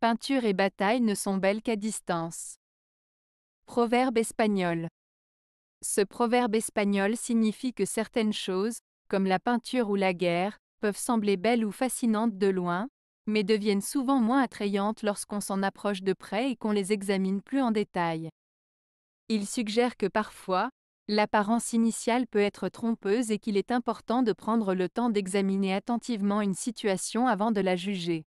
Peinture et bataille ne sont belles qu'à distance. Proverbe espagnol. Ce proverbe espagnol signifie que certaines choses, comme la peinture ou la guerre, peuvent sembler belles ou fascinantes de loin, mais deviennent souvent moins attrayantes lorsqu'on s'en approche de près et qu'on les examine plus en détail. Il suggère que parfois, l'apparence initiale peut être trompeuse et qu'il est important de prendre le temps d'examiner attentivement une situation avant de la juger.